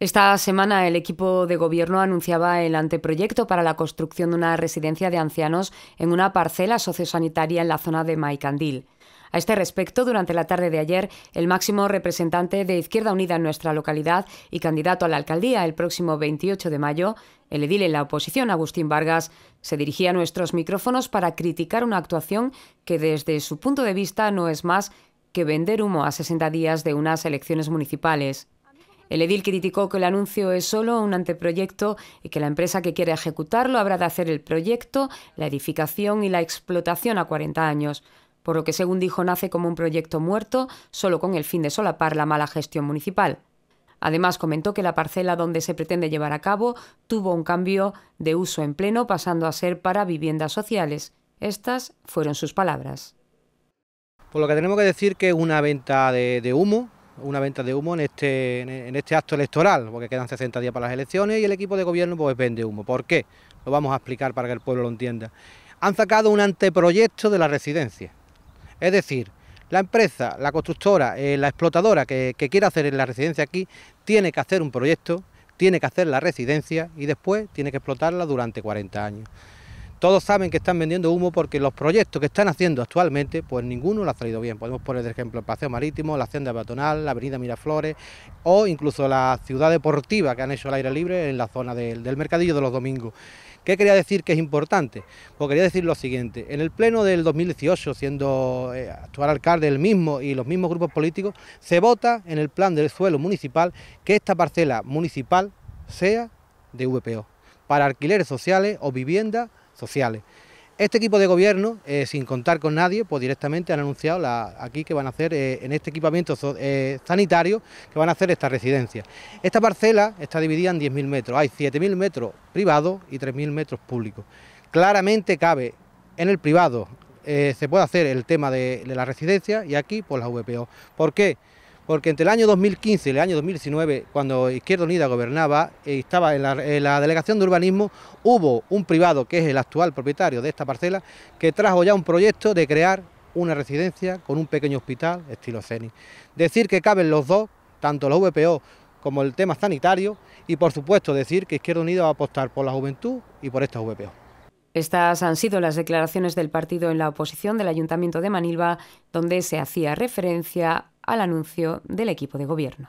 Esta semana el equipo de gobierno anunciaba el anteproyecto para la construcción de una residencia de ancianos en una parcela sociosanitaria en la zona de Maicandil. A este respecto, durante la tarde de ayer, el máximo representante de Izquierda Unida en nuestra localidad y candidato a la alcaldía el próximo 28 de mayo, el edil en la oposición, Agustín Vargas, se dirigía a nuestros micrófonos para criticar una actuación que desde su punto de vista no es más que vender humo a 60 días de unas elecciones municipales. El edil criticó que el anuncio es solo un anteproyecto y que la empresa que quiere ejecutarlo habrá de hacer el proyecto, la edificación y la explotación a 40 años, por lo que según dijo nace como un proyecto muerto solo con el fin de solapar la mala gestión municipal. Además comentó que la parcela donde se pretende llevar a cabo tuvo un cambio de uso en pleno pasando a ser para viviendas sociales. Estas fueron sus palabras. Por lo que tenemos que decir que una venta de humo, una venta de humo en este, este acto electoral, porque quedan 60 días para las elecciones y el equipo de gobierno pues vende humo. ¿Por qué? Lo vamos a explicar para que el pueblo lo entienda. Han sacado un anteproyecto de la residencia. Es decir, la empresa, la constructora, eh, la explotadora que, que quiera hacer en la residencia aquí, tiene que hacer un proyecto, tiene que hacer la residencia y después tiene que explotarla durante 40 años. Todos saben que están vendiendo humo porque los proyectos que están haciendo actualmente, pues ninguno le ha salido bien. Podemos poner por ejemplo el Paseo Marítimo, la Hacienda Batonal, la Avenida Miraflores o incluso la ciudad deportiva que han hecho al aire libre en la zona del, Mercadillo de los Domingos. ¿Qué quería decir que es importante? Pues quería decir lo siguiente, en el pleno del 2018, siendo eh, actual alcalde el mismo y los mismos grupos políticos, se vota en el plan del suelo municipal que esta parcela municipal sea de VPO, para alquileres sociales o viviendas sociales. Este equipo de gobierno, eh, sin contar con nadie, pues directamente han anunciado aquí que van a hacer eh, en este equipamiento eh, sanitario, que van a hacer esta residencia. Esta parcela está dividida en 10.000 metros, hay 7.000 metros privados y 3.000 metros públicos. Claramente cabe en el privado, se puede hacer el tema de, de la residencia y aquí por pues, la VPO. ¿Por qué? porque entre el año 2015 y el año 2019, cuando Izquierda Unida gobernaba, ...y eh, estaba en la, delegación de urbanismo, hubo un privado, que es el actual propietario de esta parcela, que trajo ya un proyecto de crear una residencia con un pequeño hospital estilo CENI. Decir que caben los dos, tanto los VPO como el tema sanitario, y por supuesto decir que Izquierda Unida va a apostar por la juventud y por estas VPO. Estas han sido las declaraciones del partido en la oposición del Ayuntamiento de Manilva, donde se hacía referencia al anuncio del equipo de gobierno.